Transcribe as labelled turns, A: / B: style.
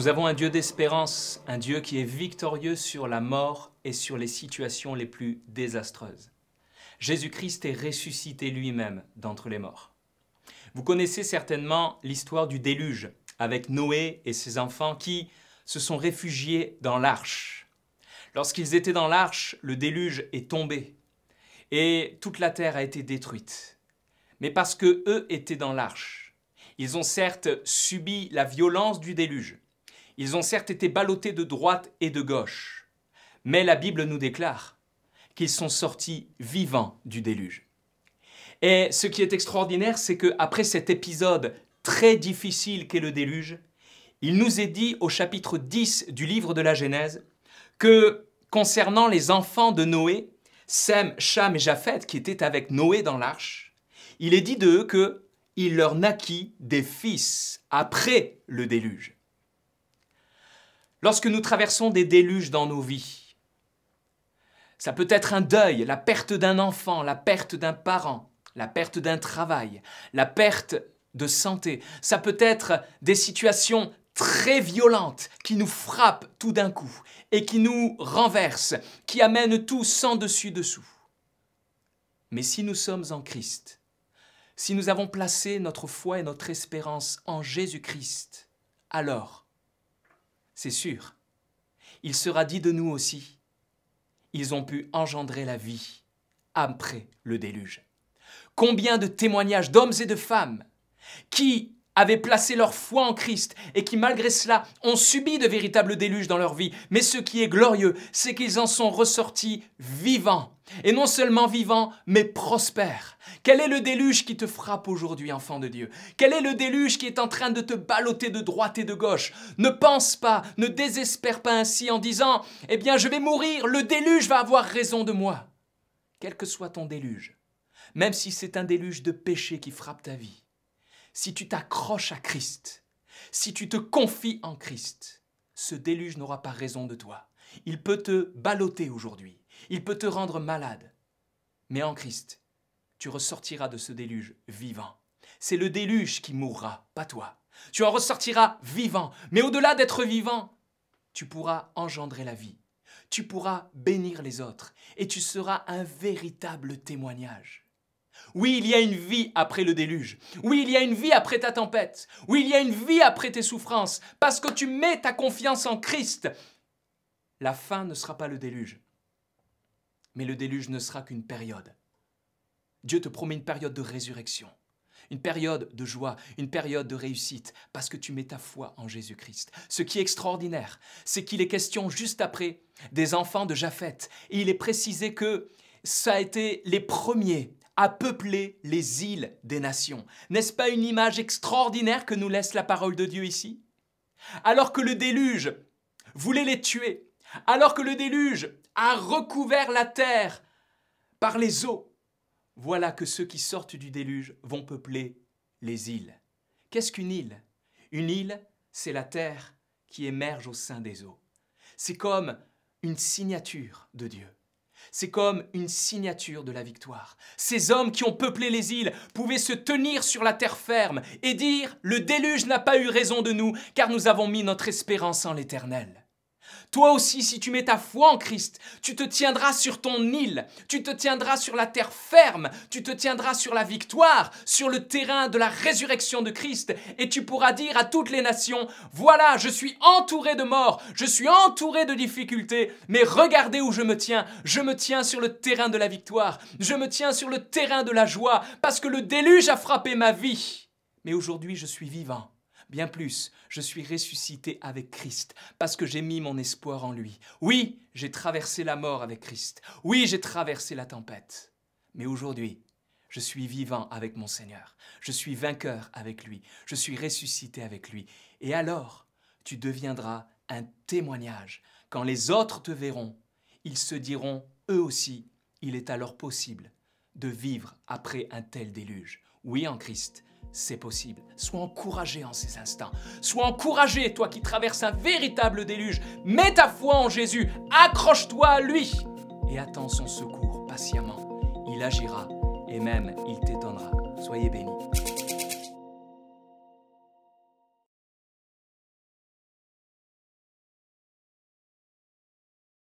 A: Nous avons un Dieu d'espérance, un Dieu qui est victorieux sur la mort et sur les situations les plus désastreuses. Jésus-Christ est ressuscité lui-même d'entre les morts. Vous connaissez certainement l'histoire du déluge avec Noé et ses enfants qui se sont réfugiés dans l'arche. Lorsqu'ils étaient dans l'arche, le déluge est tombé et toute la terre a été détruite. Mais parce que eux étaient dans l'arche, ils ont certes subi la violence du déluge, ils ont certes été ballottés de droite et de gauche, mais la Bible nous déclare qu'ils sont sortis vivants du déluge. Et ce qui est extraordinaire, c'est qu'après cet épisode très difficile qu'est le déluge, il nous est dit au chapitre 10 du livre de la Genèse que concernant les enfants de Noé, Sem, Cham et Japheth, qui étaient avec Noé dans l'arche, il est dit de eux que il leur naquit des fils après le déluge. Lorsque nous traversons des déluges dans nos vies, ça peut être un deuil, la perte d'un enfant, la perte d'un parent, la perte d'un travail, la perte de santé. Ça peut être des situations très violentes qui nous frappent tout d'un coup et qui nous renversent, qui amènent tout sans dessus-dessous. Mais si nous sommes en Christ, si nous avons placé notre foi et notre espérance en Jésus-Christ, alors c'est sûr. Il sera dit de nous aussi, ils ont pu engendrer la vie après le déluge. Combien de témoignages d'hommes et de femmes qui, avaient placé leur foi en Christ et qui malgré cela ont subi de véritables déluges dans leur vie. Mais ce qui est glorieux, c'est qu'ils en sont ressortis vivants. Et non seulement vivants, mais prospères. Quel est le déluge qui te frappe aujourd'hui, enfant de Dieu Quel est le déluge qui est en train de te balloter de droite et de gauche Ne pense pas, ne désespère pas ainsi en disant ⁇ Eh bien, je vais mourir, le déluge va avoir raison de moi ⁇ Quel que soit ton déluge, même si c'est un déluge de péché qui frappe ta vie, si tu t'accroches à Christ, si tu te confies en Christ, ce déluge n'aura pas raison de toi. Il peut te balloter aujourd'hui, il peut te rendre malade. Mais en Christ, tu ressortiras de ce déluge vivant. C'est le déluge qui mourra, pas toi. Tu en ressortiras vivant, mais au-delà d'être vivant, tu pourras engendrer la vie, tu pourras bénir les autres, et tu seras un véritable témoignage. Oui, il y a une vie après le déluge. Oui, il y a une vie après ta tempête. Oui, il y a une vie après tes souffrances. Parce que tu mets ta confiance en Christ. La fin ne sera pas le déluge. Mais le déluge ne sera qu'une période. Dieu te promet une période de résurrection, une période de joie, une période de réussite, parce que tu mets ta foi en Jésus-Christ. Ce qui est extraordinaire, c'est qu'il est question juste après des enfants de Japhet, et il est précisé que ça a été les premiers à peupler les îles des nations. N'est-ce pas une image extraordinaire que nous laisse la parole de Dieu ici Alors que le déluge voulait les tuer, alors que le déluge a recouvert la terre par les eaux, voilà que ceux qui sortent du déluge vont peupler les îles. Qu'est-ce qu'une île Une île, c'est la terre qui émerge au sein des eaux. C'est comme une signature de Dieu. C'est comme une signature de la victoire. Ces hommes qui ont peuplé les îles pouvaient se tenir sur la terre ferme et dire ⁇ Le déluge n'a pas eu raison de nous, car nous avons mis notre espérance en l'Éternel ⁇ toi aussi, si tu mets ta foi en Christ, tu te tiendras sur ton île, tu te tiendras sur la terre ferme, tu te tiendras sur la victoire, sur le terrain de la résurrection de Christ, et tu pourras dire à toutes les nations, voilà, je suis entouré de morts, je suis entouré de difficultés, mais regardez où je me tiens, je me tiens sur le terrain de la victoire, je me tiens sur le terrain de la joie, parce que le déluge a frappé ma vie. Mais aujourd'hui, je suis vivant. Bien plus, je suis ressuscité avec Christ parce que j'ai mis mon espoir en lui. Oui, j'ai traversé la mort avec Christ. Oui, j'ai traversé la tempête. Mais aujourd'hui, je suis vivant avec mon Seigneur. Je suis vainqueur avec lui. Je suis ressuscité avec lui. Et alors, tu deviendras un témoignage. Quand les autres te verront, ils se diront, eux aussi, il est alors possible de vivre après un tel déluge. Oui en Christ, c'est possible. Sois encouragé en ces instants. Sois encouragé, toi qui traverses un véritable déluge. Mets ta foi en Jésus, accroche-toi à lui et attends son secours patiemment. Il agira et même il t'étonnera. Soyez bénis.